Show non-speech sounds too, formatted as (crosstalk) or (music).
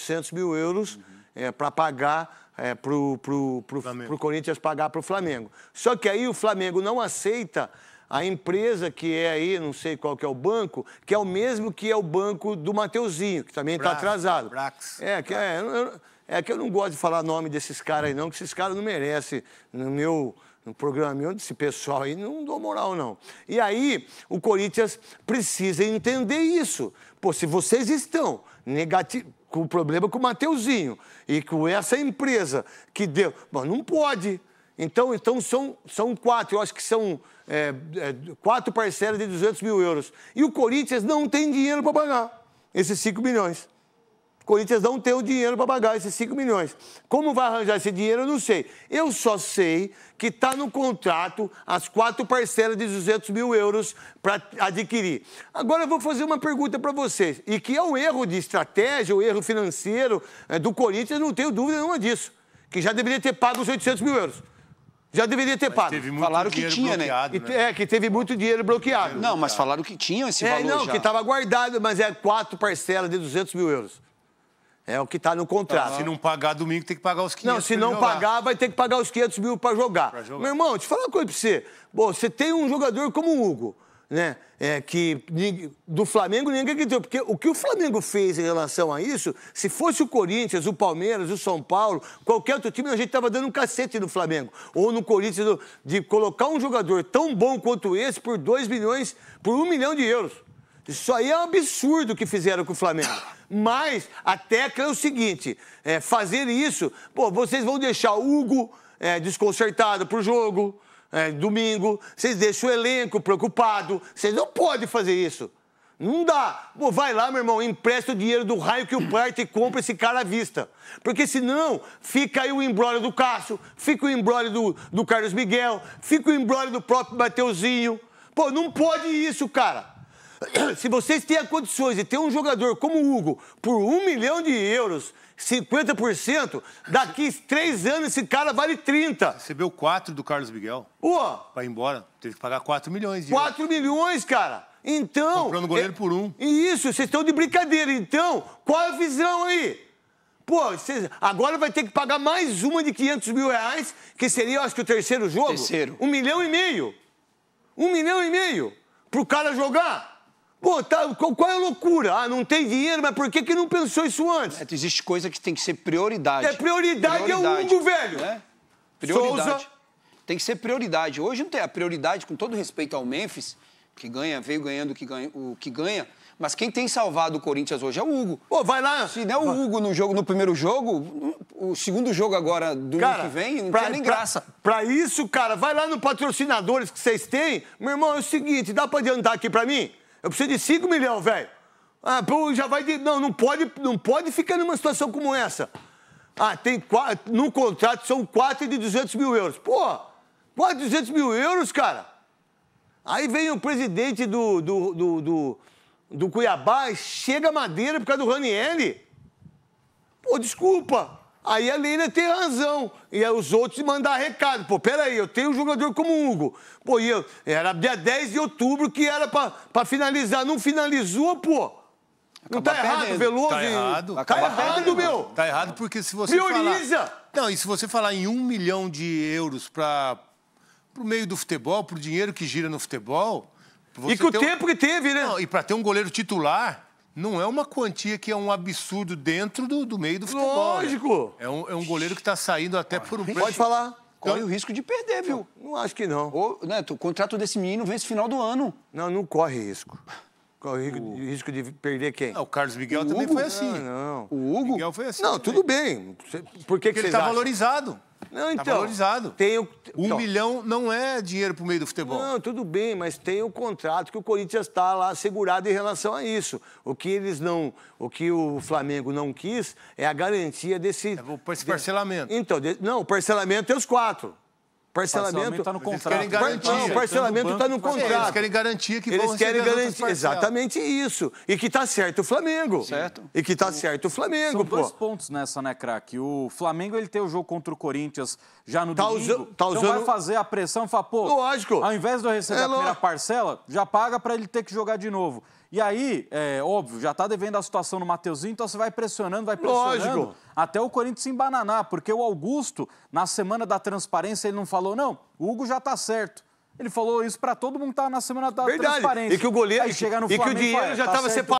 800 mil euros uhum. é, para pagar é, para o Corinthians pagar para o Flamengo. Só que aí o Flamengo não aceita a empresa que é aí, não sei qual que é o banco, que é o mesmo que é o banco do Mateuzinho, que também está atrasado. Brax. É, que é. Eu, eu, é que eu não gosto de falar nome desses caras aí, não, que esses caras não merecem. No meu no programa meu, desse pessoal aí, não dou moral, não. E aí, o Corinthians precisa entender isso. Pô, se vocês estão negativo, com o problema com o Mateuzinho e com essa empresa que deu. Bom, não pode. Então, então são, são quatro, eu acho que são é, é, quatro parcelas de 200 mil euros. E o Corinthians não tem dinheiro para pagar esses 5 milhões. Corinthians não tem o dinheiro para pagar esses 5 milhões. Como vai arranjar esse dinheiro, eu não sei. Eu só sei que está no contrato as quatro parcelas de 200 mil euros para adquirir. Agora eu vou fazer uma pergunta para vocês, e que é um erro de estratégia, um erro financeiro é, do Corinthians, não tenho dúvida nenhuma disso, que já deveria ter pago os 800 mil euros. Já deveria ter pago. Teve muito falaram que tinha, né? né? É, que teve muito dinheiro bloqueado. Não, mas falaram que tinham esse é, valor não, já. que estava guardado, mas é quatro parcelas de 200 mil euros. É o que está no contrato. se não pagar domingo, tem que pagar os 500 Não, se não jogar. pagar, vai ter que pagar os 500 mil para jogar. jogar. Meu irmão, deixa eu falar uma coisa para você. Bom, você tem um jogador como o Hugo, né? É, que do Flamengo ninguém acreditou. Porque o que o Flamengo fez em relação a isso, se fosse o Corinthians, o Palmeiras, o São Paulo, qualquer outro time, a gente estava dando um cacete no Flamengo. Ou no Corinthians, de colocar um jogador tão bom quanto esse por 2 milhões, por 1 um milhão de euros. Isso aí é um absurdo que fizeram com o Flamengo. (coughs) Mas a tecla é o seguinte: é, fazer isso, pô, vocês vão deixar o Hugo é, desconcertado pro jogo. É, domingo, vocês deixam o elenco preocupado, vocês não podem fazer isso. Não dá. Pô, vai lá, meu irmão, empresta o dinheiro do raio que o (coughs) parte e compra esse cara à vista. Porque senão fica aí o embrólio do Cássio, fica o embrólio do, do Carlos Miguel, fica o embrólio do próprio Mateuzinho. Pô, não pode isso, cara. Se vocês têm condições de ter um jogador como o Hugo por um milhão de euros, 50%, daqui três anos esse cara vale 30. Recebeu 4 do Carlos Miguel. Pô! Pra ir embora. Teve que pagar 4 milhões de 4 euros. milhões, cara! Então. Comprando goleiro é, por um. Isso, vocês estão de brincadeira. Então, qual é a visão aí? Pô, cês, agora vai ter que pagar mais uma de 500 mil reais, que seria, acho que, o terceiro jogo. Terceiro. Um milhão e meio. Um milhão e meio pro cara jogar. Pô, tá, qual é a loucura? Ah, não tem dinheiro, mas por que, que não pensou isso antes? É, existe coisa que tem que ser prioridade. É prioridade, prioridade é o Hugo, velho. É. Prioridade. Souza. Tem que ser prioridade. Hoje não tem a prioridade, com todo respeito ao Memphis, que ganha, veio ganhando o que ganha, o que ganha mas quem tem salvado o Corinthians hoje é o Hugo. Pô, vai lá. Se der o Hugo no jogo no primeiro jogo, o segundo jogo agora do cara, ano que vem, não pra, tem nem pra, graça. Pra isso, cara, vai lá no patrocinadores que vocês têm. Meu irmão, é o seguinte, dá pra adiantar aqui pra mim? Eu preciso de 5 milhões, velho. Ah, pô, já vai de. Não, não pode, não pode ficar numa situação como essa. Ah, tem quatro, no contrato são 4 de 200 mil euros. Pô, 4 de 200 mil euros, cara. Aí vem o presidente do, do, do, do, do Cuiabá, chega a madeira por causa do Ranieri. Pô, desculpa. Aí a Leila tem razão. E os outros mandar recado. Pô, peraí, eu tenho um jogador como o Hugo. Pô, e eu, era dia 10 de outubro que era para finalizar. Não finalizou, pô. Não tá errado, Veloso? Tá errado. Tá errado, meu. Tá errado porque se você Prioriza. Falar... Não, e se você falar em um milhão de euros para o meio do futebol, para o dinheiro que gira no futebol... e que o tempo um... que teve, né? Não, e para ter um goleiro titular não é uma quantia que é um absurdo dentro do, do meio do futebol. Né? Lógico! Né? É, um, é um goleiro que está saindo até por um preço. Pode falar. Corre então... o risco de perder, viu? Não acho que não. Ô, Neto, o contrato desse menino vence final do ano. Não, não corre risco. Corre o... risco de perder quem? Ah, o Carlos Miguel o também foi assim. Não, ah, não. O Hugo? Miguel foi assim. Não, também. tudo bem. Por que Porque que ele está valorizado. Não, tá então. Tá valorizado. Tem o... Um então, milhão não é dinheiro pro meio do futebol. Não, tudo bem, mas tem o contrato que o Corinthians está lá segurado em relação a isso. O que eles não. O que o Flamengo não quis é a garantia desse. É esse parcelamento. Então, de, não, o parcelamento é os quatro. Parcelamento está no contrato. Garantia, não, parcelamento está no contrato. Eles querem garantia que eles vão querem garantir exatamente isso e que está certo o Flamengo. Certo. E que está certo o Flamengo. São pô. dois pontos nessa, né, craque? O Flamengo ele tem o jogo contra o Corinthians já no tá domingo. Tá então usando... Então vai fazer a pressão, e falar, pô. Lógico. Ao invés de eu receber é a primeira parcela, já paga para ele ter que jogar de novo. E aí, é, óbvio, já está devendo a situação no Mateuzinho, então você vai pressionando, vai pressionando. Lógico até o Corinthians se embananar, porque o Augusto, na semana da transparência, ele não falou, não, o Hugo já está certo. Ele falou isso para todo mundo que estava tá na semana da Verdade. transparência. E que o goleiro. Aí chega no e Flamengo, que o dinheiro já estava tá separado.